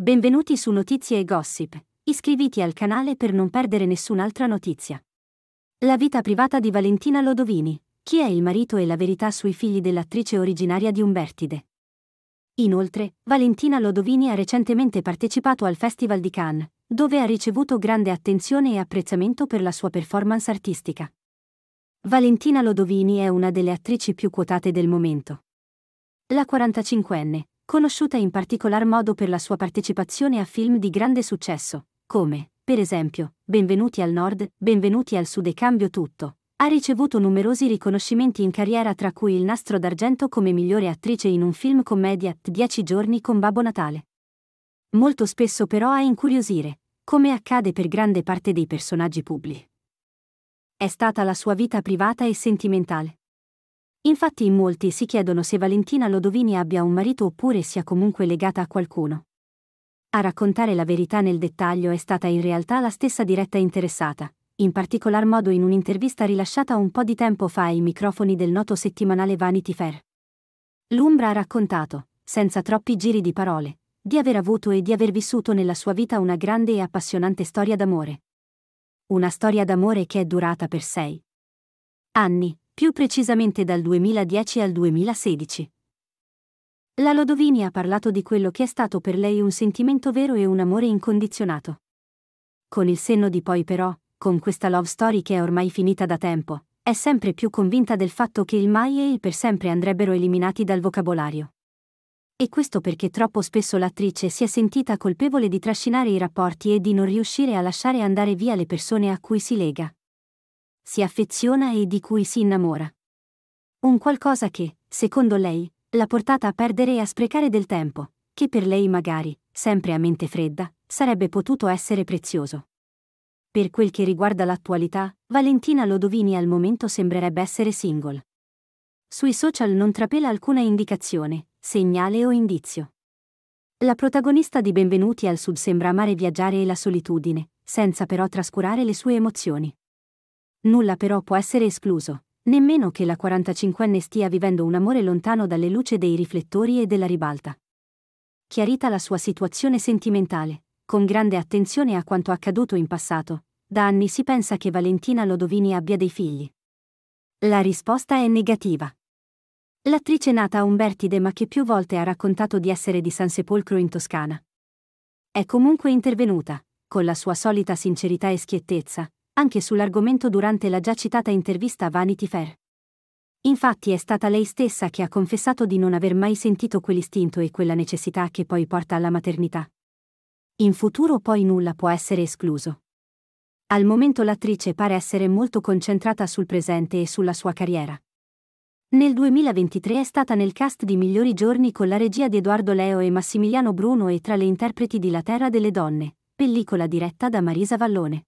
Benvenuti su Notizie e Gossip. Iscriviti al canale per non perdere nessun'altra notizia. La vita privata di Valentina Lodovini. Chi è il marito e la verità sui figli dell'attrice originaria di Umbertide. Inoltre, Valentina Lodovini ha recentemente partecipato al Festival di Cannes, dove ha ricevuto grande attenzione e apprezzamento per la sua performance artistica. Valentina Lodovini è una delle attrici più quotate del momento. La 45enne, conosciuta in particolar modo per la sua partecipazione a film di grande successo, come, per esempio, Benvenuti al Nord, Benvenuti al Sud e Cambio Tutto. Ha ricevuto numerosi riconoscimenti in carriera tra cui il nastro d'argento come migliore attrice in un film commedia Dieci giorni con Babbo Natale. Molto spesso però a incuriosire, come accade per grande parte dei personaggi pubblici. È stata la sua vita privata e sentimentale. Infatti in molti si chiedono se Valentina Lodovini abbia un marito oppure sia comunque legata a qualcuno. A raccontare la verità nel dettaglio è stata in realtà la stessa diretta interessata, in particolar modo in un'intervista rilasciata un po' di tempo fa ai microfoni del noto settimanale Vanity Fair. L'Umbra ha raccontato, senza troppi giri di parole, di aver avuto e di aver vissuto nella sua vita una grande e appassionante storia d'amore. Una storia d'amore che è durata per sei anni, più precisamente dal 2010 al 2016. La Lodovini ha parlato di quello che è stato per lei un sentimento vero e un amore incondizionato. Con il senno di poi però, con questa love story che è ormai finita da tempo, è sempre più convinta del fatto che il mai e il per sempre andrebbero eliminati dal vocabolario. E questo perché troppo spesso l'attrice si è sentita colpevole di trascinare i rapporti e di non riuscire a lasciare andare via le persone a cui si lega si affeziona e di cui si innamora. Un qualcosa che, secondo lei, l'ha portata a perdere e a sprecare del tempo, che per lei magari, sempre a mente fredda, sarebbe potuto essere prezioso. Per quel che riguarda l'attualità, Valentina Lodovini al momento sembrerebbe essere single. Sui social non trapela alcuna indicazione, segnale o indizio. La protagonista di Benvenuti al Sud sembra amare viaggiare e la solitudine, senza però trascurare le sue emozioni. Nulla però può essere escluso, nemmeno che la 45enne stia vivendo un amore lontano dalle luci dei riflettori e della ribalta. Chiarita la sua situazione sentimentale, con grande attenzione a quanto accaduto in passato, da anni si pensa che Valentina Lodovini abbia dei figli. La risposta è negativa. L'attrice nata a Umbertide ma che più volte ha raccontato di essere di San Sepolcro in Toscana. È comunque intervenuta, con la sua solita sincerità e schiettezza, anche sull'argomento durante la già citata intervista a Vanity Fair. Infatti è stata lei stessa che ha confessato di non aver mai sentito quell'istinto e quella necessità che poi porta alla maternità. In futuro poi nulla può essere escluso. Al momento l'attrice pare essere molto concentrata sul presente e sulla sua carriera. Nel 2023 è stata nel cast di Migliori Giorni con la regia di Edoardo Leo e Massimiliano Bruno e tra le interpreti di La Terra delle Donne, pellicola diretta da Marisa Vallone.